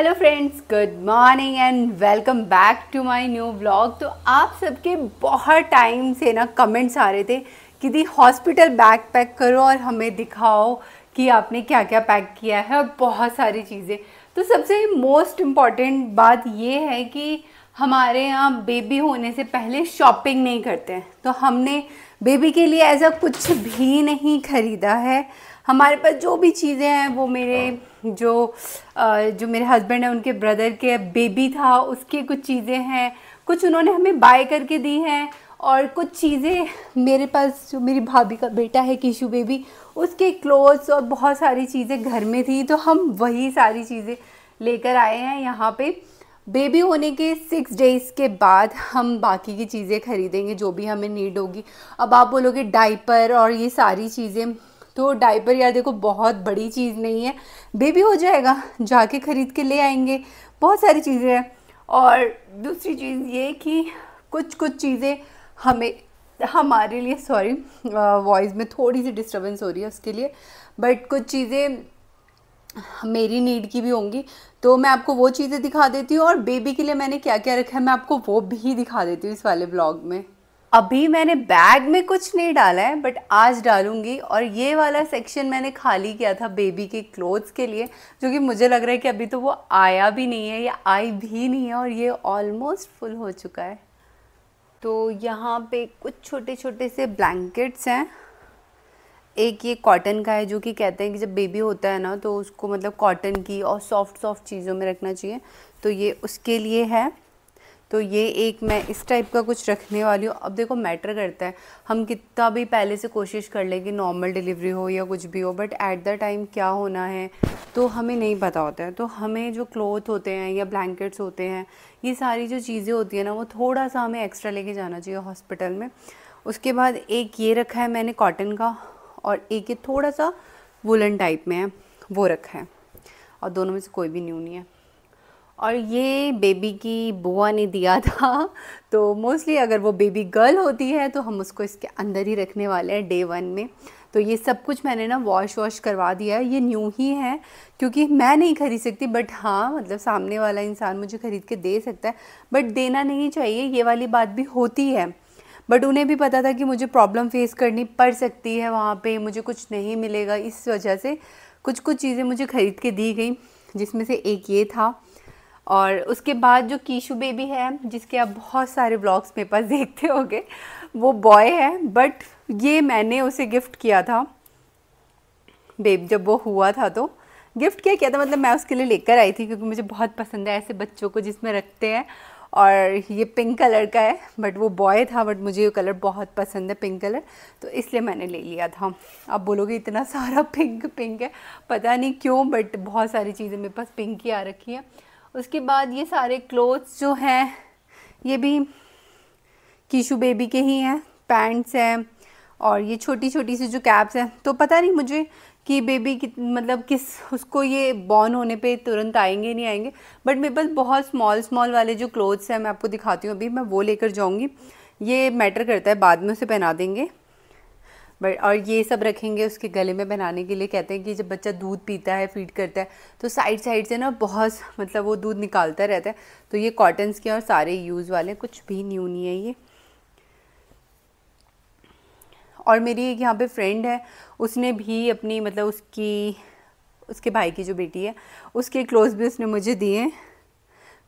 hello friends good morning and welcome back to my new blog तो आप सबके बहुत टाइम से ना कमेंट्स आ रहे थे कि दी हॉस्पिटल बैग पैक करो और हमें दिखाओ कि आपने क्या क्या पैक किया है और बहुत सारी चीज़ें तो सबसे मोस्ट इम्पॉर्टेंट बात ये है कि हमारे यहाँ बेबी होने से पहले शॉपिंग नहीं करते हैं तो हमने बेबी के लिए ऐसा कुछ भी नहीं ख़रीदा है हमारे पास जो भी चीज़ें हैं वो मेरे जो जो मेरे हस्बैंड हैं उनके ब्रदर के बेबी था उसके कुछ चीज़ें हैं कुछ उन्होंने हमें बाय करके दी हैं और कुछ चीज़ें मेरे पास जो मेरी भाभी का बेटा है किशु बेबी उसके क्लोथ्स और बहुत सारी चीज़ें घर में थी तो हम वही सारी चीज़ें लेकर आए हैं यहाँ पे बेबी होने के सिक्स डेज़ के बाद हम बाकी की चीज़ें खरीदेंगे जो भी हमें नीड होगी अब आप बोलोगे डाइपर और ये सारी चीज़ें तो डाइपर यार देखो बहुत बड़ी चीज़ नहीं है बेबी हो जाएगा जाके ख़रीद के ले आएंगे बहुत सारी चीज़ें हैं और दूसरी चीज़ ये कि कुछ कुछ चीज़ें हमें हमारे लिए सॉरी वॉइस में थोड़ी सी डिस्टर्बेंस हो रही है उसके लिए बट कुछ चीज़ें मेरी नीड की भी होंगी तो मैं आपको वो चीज़ें दिखा देती हूँ और बेबी के लिए मैंने क्या क्या रखा है मैं आपको वो भी दिखा देती हूँ इस वाले ब्लॉग में अभी मैंने बैग में कुछ नहीं डाला है बट आज डालूंगी और ये वाला सेक्शन मैंने खाली किया था बेबी के क्लोथ्स के लिए जो कि मुझे लग रहा है कि अभी तो वो आया भी नहीं है या आई भी नहीं है और ये ऑलमोस्ट फुल हो चुका है तो यहाँ पे कुछ छोटे छोटे से ब्लैंकेट्स हैं एक ये कॉटन का है जो कि कहते हैं कि जब बेबी होता है ना तो उसको मतलब कॉटन की और सॉफ्ट सॉफ्ट चीज़ों में रखना चाहिए तो ये उसके लिए है तो ये एक मैं इस टाइप का कुछ रखने वाली हूँ अब देखो मैटर करता है हम कितना भी पहले से कोशिश कर लें कि नॉर्मल डिलीवरी हो या कुछ भी हो बट एट द टाइम क्या होना है तो हमें नहीं पता होता है तो हमें जो क्लोथ होते हैं या ब्लैंकेट्स होते हैं ये सारी जो चीज़ें होती हैं ना वो थोड़ा सा हमें एक्स्ट्रा लेके जाना चाहिए हॉस्पिटल में उसके बाद एक ये रखा है मैंने कॉटन का और एक ये थोड़ा सा वुलन टाइप में है वो रखा है और दोनों में से कोई भी न्यू नहीं है और ये बेबी की बुआ ने दिया था तो मोस्टली अगर वो बेबी गर्ल होती है तो हम उसको इसके अंदर ही रखने वाले हैं डे वन में तो ये सब कुछ मैंने ना वॉश वॉश करवा दिया है ये न्यू ही है क्योंकि मैं नहीं खरीद सकती बट हाँ मतलब सामने वाला इंसान मुझे ख़रीद के दे सकता है बट देना नहीं चाहिए ये वाली बात भी होती है बट उन्हें भी पता था कि मुझे प्रॉब्लम फेस करनी पड़ सकती है वहाँ पे मुझे कुछ नहीं मिलेगा इस वजह से कुछ कुछ चीज़ें मुझे ख़रीद के दी गई जिसमें से एक ये था और उसके बाद जो कीशू बेबी है जिसके आप बहुत सारे ब्लॉग्स मेरे पास देखते होंगे वो बॉय है बट ये मैंने उसे गिफ्ट किया था बेब जब वो हुआ था तो गिफ्ट क्या किया था मतलब मैं उसके लिए लेकर आई थी क्योंकि मुझे बहुत पसंद है ऐसे बच्चों को जिसमें रखते हैं और ये पिंक कलर का है बट वो बॉय था बट मुझे ये कलर बहुत पसंद है पिंक कलर तो इसलिए मैंने ले लिया था आप बोलोगे इतना सारा पिंक पिंक है पता नहीं क्यों बट बहुत सारी चीज़ें मेरे पास पिंक ही आ रखी है उसके बाद ये सारे क्लोथ्स जो हैं ये भी कीशू बेबी के ही हैं पैंट्स हैं और ये छोटी छोटी सी जो कैप्स हैं तो पता नहीं मुझे कि बेबी कि, मतलब किस उसको ये बॉर्न होने पे तुरंत आएंगे नहीं आएंगे बट मेरे पास बहुत स्मॉल स्मॉल वाले जो क्लोथ्स हैं मैं आपको दिखाती हूँ अभी मैं वो लेकर जाऊँगी ये मैटर करता है बाद में उसे पहना देंगे बट और ये सब रखेंगे उसके गले में बनाने के लिए कहते हैं कि जब बच्चा दूध पीता है फीड करता है तो साइड साइड से ना बहुत मतलब वो दूध निकालता रहता है तो ये कॉटन्स के और सारे यूज़ वाले कुछ भी न्यू नहीं है ये और मेरी एक यहाँ पे फ्रेंड है उसने भी अपनी मतलब उसकी उसके भाई की जो बेटी है उसके क्लोज भी उसने मुझे दिए हैं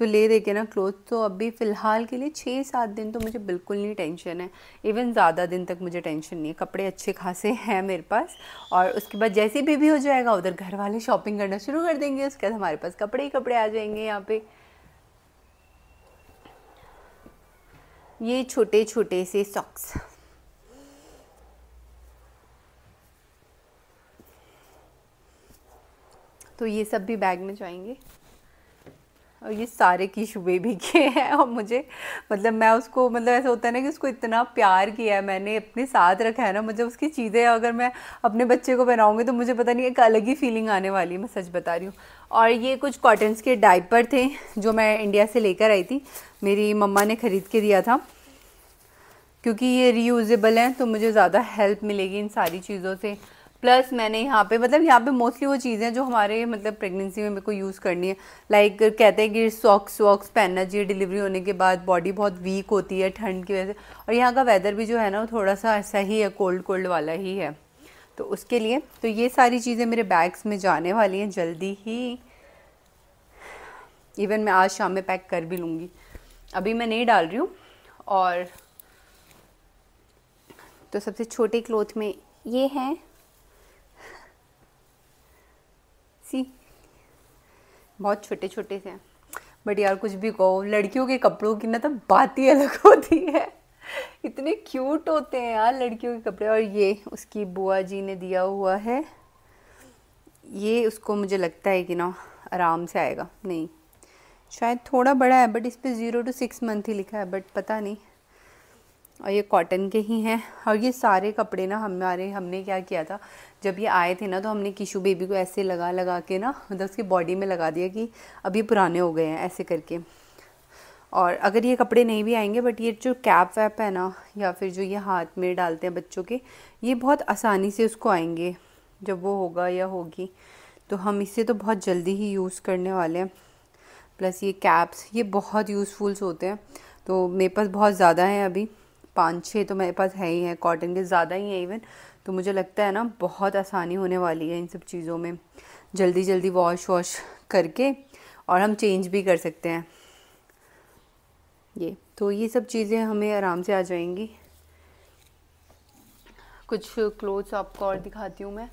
तो ले देखे ना क्लोथ तो अभी फ़िलहाल के लिए छः सात दिन तो मुझे बिल्कुल नहीं टेंशन है इवन ज़्यादा दिन तक मुझे टेंशन नहीं है कपड़े अच्छे खासे हैं मेरे पास और उसके बाद जैसे भी भी हो जाएगा उधर घर वाले शॉपिंग करना शुरू कर देंगे उसके बाद हमारे पास कपड़े ही कपड़े आ जाएंगे यहाँ पे ये छोटे छोटे से सॉक्स तो ये सब भी बैग में जाएंगे और ये सारे की शुबे भी किए हैं और मुझे मतलब मैं उसको मतलब ऐसा होता है ना कि उसको इतना प्यार किया है मैंने अपने साथ रखा है ना मुझे उसकी चीज़ें अगर मैं अपने बच्चे को पहनाऊँगी तो मुझे पता नहीं एक अलग ही फीलिंग आने वाली है मैं सच बता रही हूँ और ये कुछ कॉटन्स के डाइपर थे जो मैं इंडिया से लेकर आई थी मेरी मम्मा ने ख़रीद के दिया था क्योंकि ये रीयूज़ेबल हैं तो मुझे ज़्यादा हेल्प मिलेगी इन सारी चीज़ों से प्लस मैंने यहाँ पे मतलब यहाँ पे मोस्टली वो चीज़ें जो हमारे मतलब प्रेगनेंसी में मेरे को यूज़ करनी है लाइक like, कहते हैं कि सॉक्स वॉक्स पहनना चाहिए डिलीवरी होने के बाद बॉडी बहुत वीक होती है ठंड की वजह से और यहाँ का वेदर भी जो है ना वो थोड़ा सा ऐसा ही है कोल्ड कोल्ड वाला ही है तो उसके लिए तो ये सारी चीज़ें मेरे बैग्स में जाने वाली हैं जल्दी ही इवन मैं आज शाम में पैक कर भी लूँगी अभी मैं नहीं डाल रही हूँ और तो सबसे छोटे क्लोथ में ये हैं सी बहुत छोटे छोटे से हैं बट यार कुछ भी कहो लड़कियों के कपड़ों की ना तो बात ही अलग होती है इतने क्यूट होते हैं यार लड़कियों के कपड़े और ये उसकी बुआ जी ने दिया हुआ है ये उसको मुझे लगता है कि ना आराम से आएगा नहीं शायद थोड़ा बड़ा है बट इस पर ज़ीरो टू सिक्स मंथ ही लिखा है बट पता नहीं और ये कॉटन के ही हैं और ये सारे कपड़े ना हमारे हमने क्या किया था जब ये आए थे ना तो हमने किशू बेबी को ऐसे लगा लगा के ना मतलब उसकी बॉडी में लगा दिया कि अभी पुराने हो गए हैं ऐसे करके और अगर ये कपड़े नहीं भी आएंगे बट ये जो कैप वैप है ना या फिर जो ये हाथ में डालते हैं बच्चों के ये बहुत आसानी से उसको आएंगे जब वो होगा या होगी तो हम इसे तो बहुत जल्दी ही यूज़ करने वाले हैं प्लस ये कैप्स ये बहुत यूज़फुल्स होते हैं तो मेरे पास बहुत ज़्यादा हैं अभी पाँच छः तो मेरे पास है ही है कॉटन के ज़्यादा ही है इवन तो मुझे लगता है ना बहुत आसानी होने वाली है इन सब चीज़ों में जल्दी जल्दी वॉश वॉश करके और हम चेंज भी कर सकते हैं ये तो ये सब चीज़ें हमें आराम से आ जाएंगी कुछ क्लोथ्स आपको और दिखाती हूँ मैं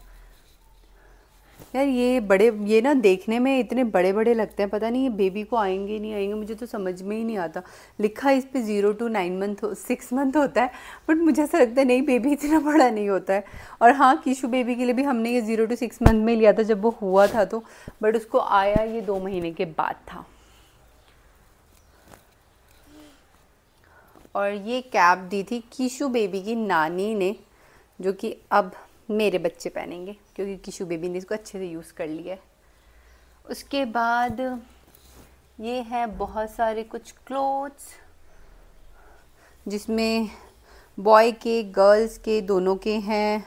यार ये बड़े ये ना देखने में इतने बड़े बड़े लगते हैं पता नहीं ये बेबी को आएंगे नहीं आएंगे मुझे तो समझ में ही नहीं आता लिखा इस पर zero to nine month six month होता है बट मुझे ऐसा लगता है नहीं बेबी इतना बड़ा नहीं होता है और हाँ किशु बेबी के लिए भी हमने ये ज़ीरो टू सिक्स मंथ में लिया था जब वो हुआ था तो बट उसको आया ये दो महीने के बाद था और ये कैब दी थी किशु बेबी की नानी ने जो कि अब मेरे बच्चे पहनेंगे क्योंकि किशु बेबी ने इसको अच्छे से यूज़ कर लिया है उसके बाद ये है बहुत सारे कुछ क्लोथ्स जिसमें बॉय के गर्ल्स के दोनों के हैं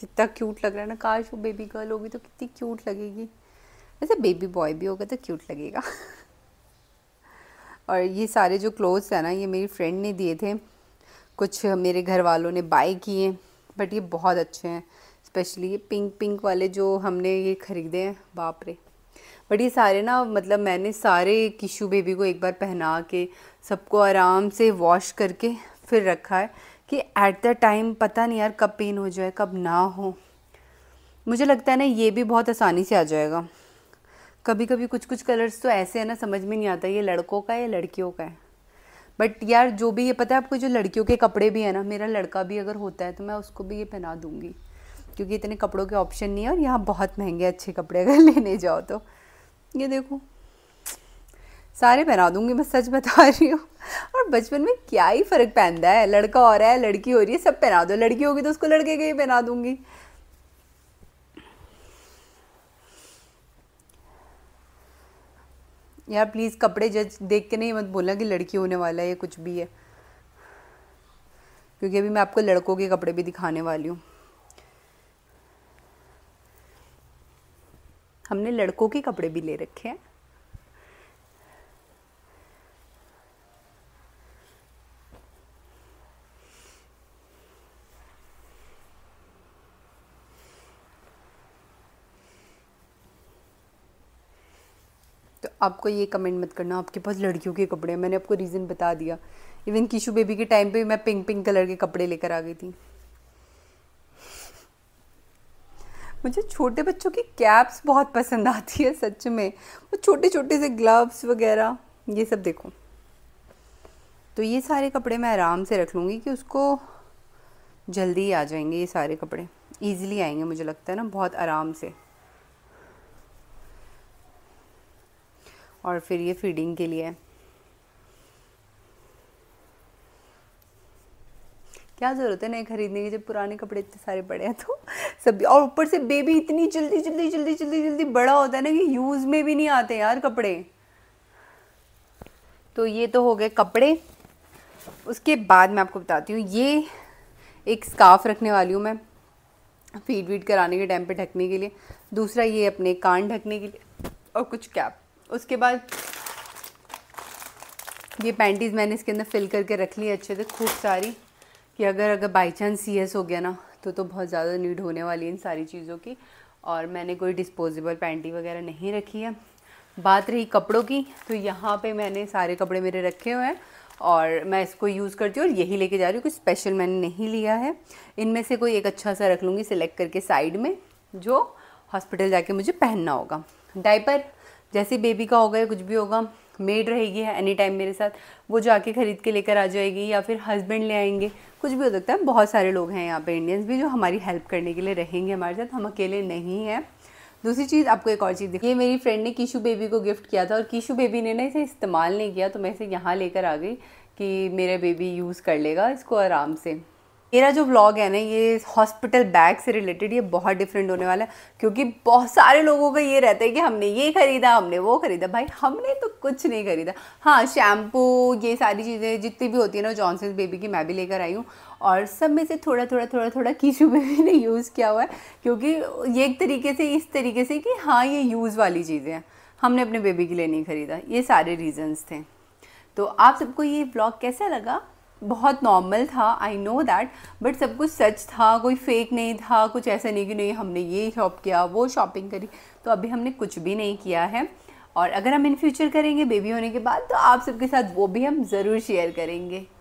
कितना क्यूट लग रहा है ना काश वो बेबी गर्ल होगी तो कितनी क्यूट लगेगी वैसे बेबी बॉय भी होगा तो क्यूट लगेगा और ये सारे जो क्लोथ्स हैं ना ये मेरी फ्रेंड ने दिए थे कुछ मेरे घर वालों ने बाय किए बट ये बहुत अच्छे हैं स्पेशली ये पिंक पिंक वाले जो हमने ये ख़रीदे हैं बाप रे बट ये सारे ना मतलब मैंने सारे किशू बेबी को एक बार पहना के सबको आराम से वॉश करके फिर रखा है कि एट द टाइम पता नहीं यार कब पेन हो जाए कब ना हो मुझे लगता है ना ये भी बहुत आसानी से आ जाएगा कभी कभी कुछ कुछ कलर्स तो ऐसे है ना समझ में नहीं आता ये लड़कों का है या लड़कियों का है बट यार जो भी ये पता है आपको जो लड़कियों के कपड़े भी है ना मेरा लड़का भी अगर होता है तो मैं उसको भी ये पहना दूंगी क्योंकि इतने कपड़ों के ऑप्शन नहीं है और यहाँ बहुत महंगे अच्छे कपड़े अगर लेने जाओ तो ये देखो सारे पहना दूंगी मैं सच बता रही हूँ और बचपन में क्या ही फ़र्क पहनता है लड़का हो रहा है लड़की हो रही है सब पहना दो लड़की होगी तो उसको लड़के के ही पहना दूँगी यार प्लीज़ कपड़े जज देख के नहीं मत बोलना कि लड़की होने वाला है या कुछ भी है क्योंकि अभी मैं आपको लड़कों के कपड़े भी दिखाने वाली हूँ हमने लड़कों के कपड़े भी ले रखे हैं आपको ये कमेंट मत करना आपके पास लड़कियों के कपड़े हैं मैंने आपको रीज़न बता दिया इवन किशू बेबी के टाइम पे मैं पिंक पिंक कलर के कपड़े लेकर आ गई थी मुझे छोटे बच्चों की कैप्स बहुत पसंद आती है सच में वो छोटे छोटे से ग्लव्स वगैरह ये सब देखो तो ये सारे कपड़े मैं आराम से रख लूँगी कि उसको जल्दी ही आ जाएंगे ये सारे कपड़े ईजिली आएंगे मुझे लगता है ना बहुत आराम से और फिर ये फीडिंग के लिए क्या ज़रूरत है नए खरीदने की जब पुराने कपड़े इतने सारे पड़े हैं तो सब और ऊपर से बेबी इतनी जल्दी जल्दी जल्दी जल्दी जल्दी बड़ा होता है ना कि यूज़ में भी नहीं आते यार कपड़े तो ये तो हो गए कपड़े उसके बाद मैं आपको बताती हूँ ये एक स्काफ रखने वाली हूँ मैं फीड वीड कराने के टाइम पे ढकने के लिए दूसरा ये अपने कान ढकने के लिए और कुछ कैप उसके बाद ये पैंटीज़ मैंने इसके अंदर फिल करके रख ली अच्छे से खूब सारी कि अगर अगर बाई चांस सी हो गया ना तो तो बहुत ज़्यादा नीड होने वाली है इन सारी चीज़ों की और मैंने कोई डिस्पोजेबल पैंटी वगैरह नहीं रखी है बात रही कपड़ों की तो यहाँ पे मैंने सारे कपड़े मेरे रखे हुए हैं और मैं इसको यूज़ करती हूँ और यही लेके जा रही हूँ कुछ स्पेशल मैंने नहीं लिया है इनमें से कोई एक अच्छा सा रख लूँगी सिलेक्ट करके साइड में जो हॉस्पिटल जाके मुझे पहनना होगा डाइपर जैसे बेबी का होगा या कुछ भी होगा मेड रहेगी है एनी टाइम मेरे साथ वो जाके ख़रीद के लेकर आ जाएगी या फिर हस्बैंड ले आएंगे कुछ भी हो सकता है बहुत सारे लोग हैं यहाँ पे इंडियंस भी जो हमारी हेल्प करने के लिए रहेंगे हमारे साथ हम अकेले नहीं हैं दूसरी चीज़ आपको एक और चीज़ देखिए मेरी फ्रेंड ने कीशू बेबी को गिफ्ट किया था और कीशू बेबी ने ना इसे इस्तेमाल नहीं किया तो मैं इसे यहाँ लेकर आ गई कि मेरा बेबी यूज़ कर लेगा इसको आराम से मेरा जो व्लॉग है ना ये हॉस्पिटल बैग से रिलेटेड ये बहुत डिफरेंट होने वाला है क्योंकि बहुत सारे लोगों का ये रहता है कि हमने ये ख़रीदा हमने वो ख़रीदा भाई हमने तो कुछ नहीं ख़रीदा हाँ शैम्पू ये सारी चीज़ें जितनी भी होती है ना जॉनसन बेबी की मैं भी लेकर आई हूँ और सब में से थोड़ा थोड़ा थोड़ा थोड़ा कीचू बेबी ने यूज़ किया हुआ है क्योंकि ये एक तरीके से इस तरीके से कि हाँ ये यूज़ वाली चीज़ें हैं हमने अपने बेबी के लिए नहीं ख़रीदा ये सारे रीज़न्स थे तो आप सबको ये ब्लॉग कैसा लगा बहुत नॉर्मल था आई नो दैट बट सब कुछ सच था कोई फेक नहीं था कुछ ऐसा नहीं कि नहीं हमने ये शॉप किया वो शॉपिंग करी तो अभी हमने कुछ भी नहीं किया है और अगर हम इन फ्यूचर करेंगे बेबी होने के बाद तो आप सबके साथ वो भी हम ज़रूर शेयर करेंगे